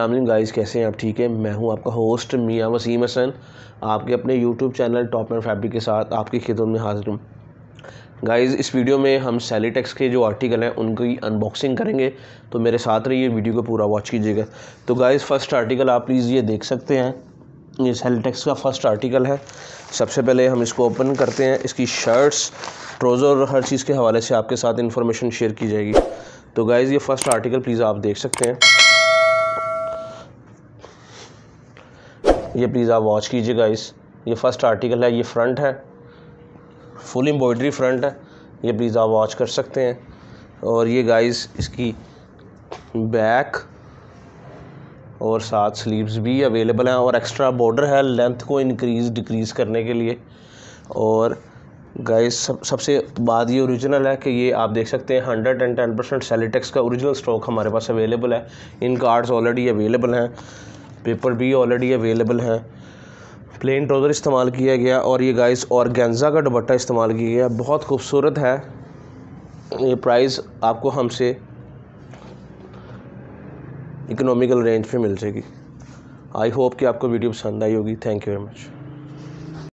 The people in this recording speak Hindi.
अल्लाम गाइस कैसे हैं आप ठीक है मैं हूं आपका होस्ट मियां वसीम हसन आपके अपने YouTube channel top and fabric के साथ आपकी खिदमत में हाजिर हूं गाइस इस वीडियो में हम सेलीटेक्स के जो आर्टिकल हैं उनकी अनबॉक्सिंग करेंगे तो मेरे साथ रहिए वीडियो को पूरा वॉच कीजिएगा तो गाइज़ फर्स्ट आर्टिकल आप प्लीज़ ये देख सकते हैं ये सेलिटेक्स का फर्स्ट आर्टिकल है सबसे पहले हम इसको ओपन करते हैं इसकी शर्ट्स ट्रोज़र और हर चीज़ के हवाले से आपके साथ इन्फॉर्मेशन शेयर की जाएगी तो गाइज़ ये फ़र्स्ट आर्टिकल प्लीज़ आप देख सकते हैं ये प्लीज़ आप वॉच कीजिएगा इस ये फ़र्स्ट आर्टिकल है ये फ्रंट है फुल एम्ब्रॉयडरी फ्रंट है ये प्लीज़ आप वॉच कर सकते हैं और ये गाइस इसकी बैक और साथ स्लीव्स भी अवेलेबल हैं और एक्स्ट्रा बॉर्डर है लेंथ को इंक्रीज़ डिक्रीज़ करने के लिए और गाइस सब सबसे बात ये ओरिजिनल है कि ये आप देख सकते हैं हंड्रेड एंड टेन परसेंट सेलिटेक्स का ओरिजिनल स्टॉक हमारे पास अवेलेबल है इन कार्ड्स ऑलरेडी अवेलेबल हैं पेपर भी ऑलरेडी अवेलेबल है प्लेन ट्राउज़र इस्तेमाल किया गया और ये गाइस और गेंजा का दुपट्टा इस्तेमाल किया गया बहुत खूबसूरत है ये प्राइस आपको हमसे इकोनॉमिकल रेंज पे मिल जाएगी आई होप कि आपको वीडियो पसंद आई होगी थैंक यू वेरी मच